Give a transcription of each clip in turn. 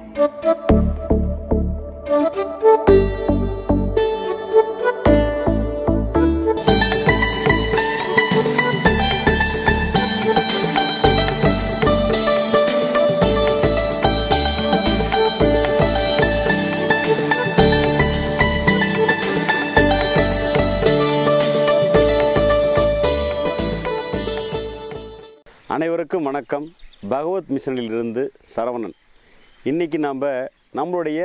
அனைவருக்கும் வணக்கம் பகவத் மிஷனில் இருந்து சரவணன் இன்றைக்கி நம்ம நம்மளுடைய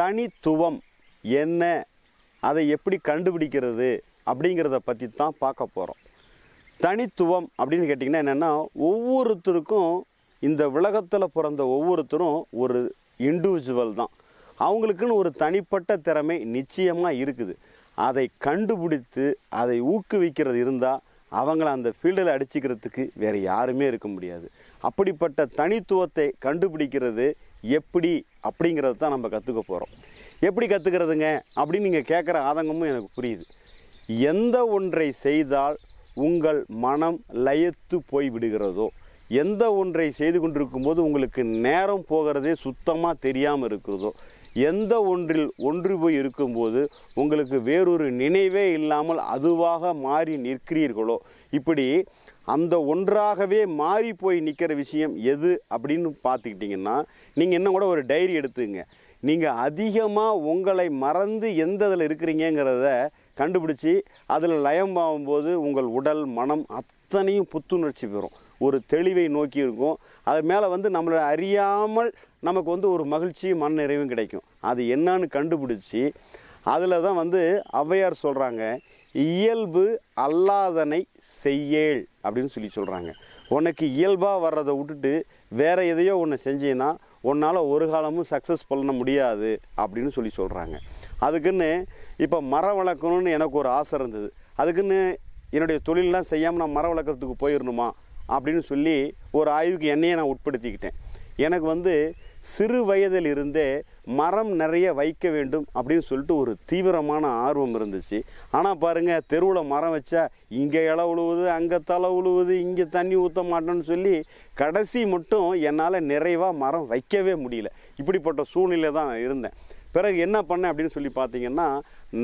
தனித்துவம் என்ன அதை எப்படி கண்டுபிடிக்கிறது அப்படிங்கிறத பற்றி தான் பார்க்க போகிறோம் தனித்துவம் அப்படின்னு கேட்டிங்கன்னா என்னென்னா ஒவ்வொருத்தருக்கும் இந்த உலகத்தில் பிறந்த ஒவ்வொருத்தரும் ஒரு இண்டிவிஜுவல் தான் அவங்களுக்குன்னு ஒரு தனிப்பட்ட திறமை நிச்சயமாக இருக்குது அதை கண்டுபிடித்து அதை ஊக்குவிக்கிறது இருந்தால் அவங்கள அந்த ஃபீல்டில் அடிச்சுக்கிறதுக்கு வேறு யாருமே இருக்க முடியாது அப்படிப்பட்ட தனித்துவத்தை கண்டுபிடிக்கிறது எப்படி அப்படிங்கிறத தான் நம்ம கற்றுக்க போகிறோம் எப்படி கற்றுக்கிறதுங்க அப்படின்னு நீங்கள் கேட்குற ஆதங்கமும் எனக்கு புரியுது எந்த ஒன்றை செய்தால் உங்கள் மனம் லயத்து போய் விடுகிறதோ எந்த ஒன்றை செய்து கொண்டிருக்கும் போது உங்களுக்கு நேரம் போகிறதே சுத்தமாக தெரியாமல் இருக்கிறதோ எந்த ஒன்றில் ஒன்று போய் இருக்கும்போது உங்களுக்கு வேறொரு நினைவே இல்லாமல் அதுவாக மாறி நிற்கிறீர்களோ இப்படி அந்த ஒன்றாகவே மாறி போய் நிற்கிற விஷயம் எது அப்படின்னு பார்த்துக்கிட்டிங்கன்னா நீங்கள் இன்னும் கூட ஒரு டைரி எடுத்துங்க நீங்கள் அதிகமாக உங்களை மறந்து எந்த இதில் இருக்கிறீங்கிறத கண்டுபிடிச்சி அதில் லயம் ஆகும்போது உங்கள் உடல் மனம் அத்தனையும் புத்துணர்ச்சி பெறும் ஒரு தெளிவை நோக்கி இருக்கும் அது மேலே வந்து நம்மளை அறியாமல் நமக்கு வந்து ஒரு மகிழ்ச்சியும் மன நிறைவும் கிடைக்கும் அது என்னன்னு கண்டுபிடிச்சி அதில் தான் வந்து ஔவையார் சொல்கிறாங்க இயல்பு அல்லாதனை செய்யேள் அப்படின்னு சொல்லி சொல்கிறாங்க உனக்கு இயல்பாக வர்றதை விட்டுட்டு வேறு எதையோ ஒன்று செஞ்சீங்கன்னா உன்னால் ஒரு காலமும் சக்ஸஸ் பண்ண முடியாது அப்படின்னு சொல்லி சொல்கிறாங்க அதுக்குன்னு இப்போ மரம் வளர்க்கணும்னு எனக்கு ஒரு ஆசை இருந்தது அதுக்குன்னு என்னுடைய தொழிலெலாம் செய்யாமல் நான் மரம் வளர்க்குறதுக்கு போயிடணுமா அப்படின்னு சொல்லி ஒரு ஆய்வுக்கு என்னையே நான் உட்படுத்திக்கிட்டேன் எனக்கு வந்து சிறு வயதில் இருந்தே மரம் நிறைய வைக்க வேண்டும் அப்படின்னு சொல்லிட்டு ஒரு தீவிரமான ஆர்வம் இருந்துச்சு ஆனால் பாருங்கள் தெருவில் மரம் வச்சா இங்கே இலை உழுவுது அங்கே தலை உழுவுது இங்கே தண்ணி ஊற்ற மாட்டேன்னு சொல்லி கடைசி மட்டும் என்னால் நிறைவாக மரம் வைக்கவே முடியல இப்படிப்பட்ட சூழ்நிலை தான் இருந்தேன் பிறகு என்ன பண்ணேன் அப்படின்னு சொல்லி பார்த்தீங்கன்னா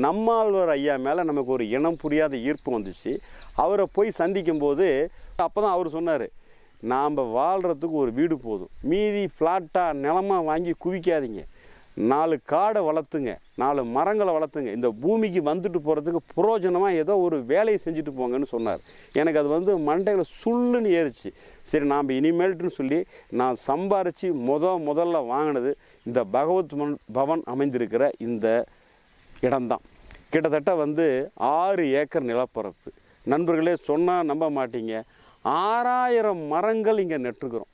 நம்மாழ்வார் ஐயா மேலே நமக்கு ஒரு இனம் புரியாத ஈர்ப்பு வந்துச்சு அவரை போய் சந்திக்கும் போது அப்போ தான் அவர் சொன்னார் நாம் வாழ்கிறதுக்கு ஒரு வீடு போதும் மீதி ஃப்ளாட்டாக நிலமாக வாங்கி குவிக்காதீங்க நாலு காடை வளர்த்துங்க நாலு மரங்களை வளர்த்துங்க இந்த பூமிக்கு வந்துட்டு போகிறதுக்கு புரோஜனமாக ஏதோ ஒரு வேலையை செஞ்சுட்டு போங்கன்னு சொன்னார் எனக்கு அது வந்து மண்டையில் சுள்ளுன்னு ஏறிச்சு சரி நாம் இனிமேல்ட்டுன்னு சொல்லி நான் சம்பாரித்து முத முதல்ல வாங்கினது இந்த பகவத் பவன் அமைந்திருக்கிற இந்த இடம்தான் கிட்டத்தட்ட வந்து ஆறு ஏக்கர் நிலப்பரப்பு நண்பர்களே சொன்னால் நம்ப மாட்டீங்க ஆறாயிரம் மரங்கள் இங்கே நெட்டுருக்குறோம்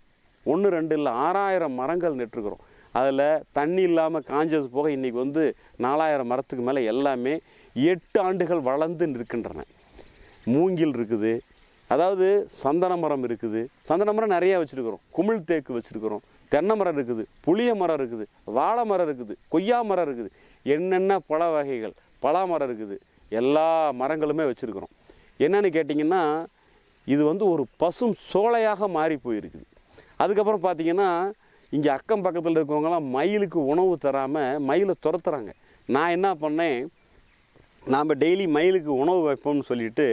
ஒன்று ரெண்டு இல்லை ஆறாயிரம் மரங்கள் நெட்டுருக்குறோம் அதில் தண்ணி இல்லாமல் காஞ்சது போக இன்றைக்கி வந்து நாலாயிரம் மரத்துக்கு மேலே எல்லாமே எட்டு ஆண்டுகள் வளர்ந்து நிற்கின்றன மூங்கில் இருக்குது அதாவது சந்தன மரம் இருக்குது சந்தன மரம் நிறையா வச்சுருக்குறோம் குமிழ் தேக்கு வச்சுருக்குறோம் தென்னை மரம் இருக்குது புளிய மரம் இருக்குது வாழை மரம் இருக்குது கொய்யா மரம் இருக்குது என்னென்ன பழ வகைகள் பலா மரம் இருக்குது எல்லா மரங்களுமே வச்சுருக்குறோம் என்னென்னு கேட்டிங்கன்னா இது வந்து ஒரு பசும் சோலையாக மாறி போயிருக்குது அதுக்கப்புறம் பார்த்தீங்கன்னா இங்கே அக்கம் பக்கத்தில் இருக்கவங்களாம் மயிலுக்கு உணவு தராமல் மயிலை துரத்துறாங்க நான் என்ன பண்ணேன் நாம் டெய்லி மயிலுக்கு உணவு வைப்போம்னு சொல்லிட்டு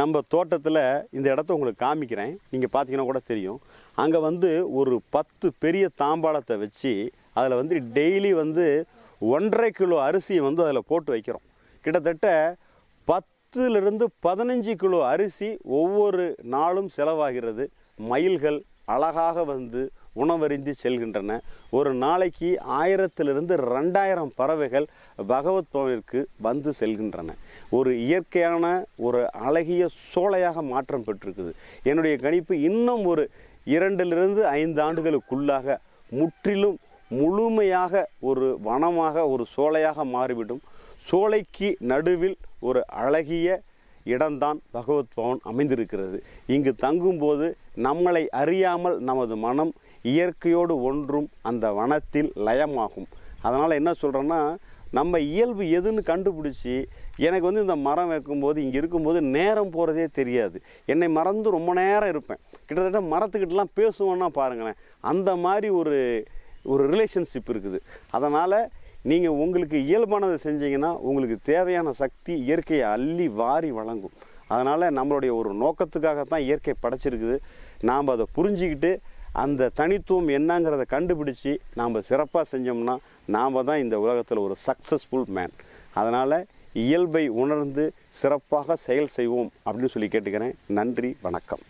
நம்ம தோட்டத்தில் இந்த இடத்த உங்களுக்கு காமிக்கிறேன் நீங்கள் பார்த்தீங்கன்னா கூட தெரியும் அங்கே வந்து ஒரு பத்து பெரிய தாம்பாளத்தை வச்சு அதில் வந்து டெய்லி வந்து ஒன்றரை கிலோ அரிசியை வந்து அதில் போட்டு வைக்கிறோம் கிட்டத்தட்ட பத் பத்துலேருந்து பதினஞ்சு கிலோ அரிசி ஒவ்வொரு நாளும் செலவாகிறது மயில்கள் அழகாக வந்து உணவறிந்து செல்கின்றன ஒரு நாளைக்கு ஆயிரத்திலிருந்து ரெண்டாயிரம் பறவைகள் பகவத்தோனிற்கு வந்து செல்கின்றன ஒரு இயற்கையான ஒரு அழகிய சோலையாக மாற்றம் பெற்றிருக்குது என்னுடைய கணிப்பு இன்னும் ஒரு இரண்டிலிருந்து ஐந்து ஆண்டுகளுக்குள்ளாக முற்றிலும் முழுமையாக ஒரு வனமாக ஒரு சோலையாக மாறிவிடும் சோலைக்கு நடுவில் ஒரு அழகிய இடம்தான் பகவத் பவன் அமைந்திருக்கிறது இங்கு தங்கும்போது நம்மளை அறியாமல் நமது மனம் இயற்கையோடு ஒன்றும் அந்த வனத்தில் லயமாகும் அதனால் என்ன சொல்கிறேன்னா நம்ம இயல்பு எதுன்னு கண்டுபிடிச்சி எனக்கு வந்து இந்த மரம் வைக்கும்போது இங்கே இருக்கும்போது நேரம் போகிறதே தெரியாது என்னை மறந்து ரொம்ப நேரம் இருப்பேன் கிட்டத்தட்ட மரத்துக்கிட்டலாம் பேசுவோன்னா பாருங்களேன் அந்த மாதிரி ஒரு ஒரு ரிலேஷன்ஷிப் இருக்குது அதனால் நீங்கள் உங்களுக்கு இயல்பானதை செஞ்சீங்கன்னா உங்களுக்கு தேவையான சக்தி இயற்கையை அள்ளி வாரி வழங்கும் அதனால் நம்மளுடைய ஒரு நோக்கத்துக்காக தான் இயற்கை படைச்சிருக்குது நாம் அதை புரிஞ்சிக்கிட்டு அந்த தனித்துவம் என்னங்கிறத கண்டுபிடிச்சி நாம் சிறப்பாக செஞ்சோம்னா நாம் தான் இந்த உலகத்தில் ஒரு சக்ஸஸ்ஃபுல் மேன் அதனால் இயல்பை உணர்ந்து சிறப்பாக செயல் செய்வோம் அப்படின்னு சொல்லி கேட்டுக்கிறேன் நன்றி வணக்கம்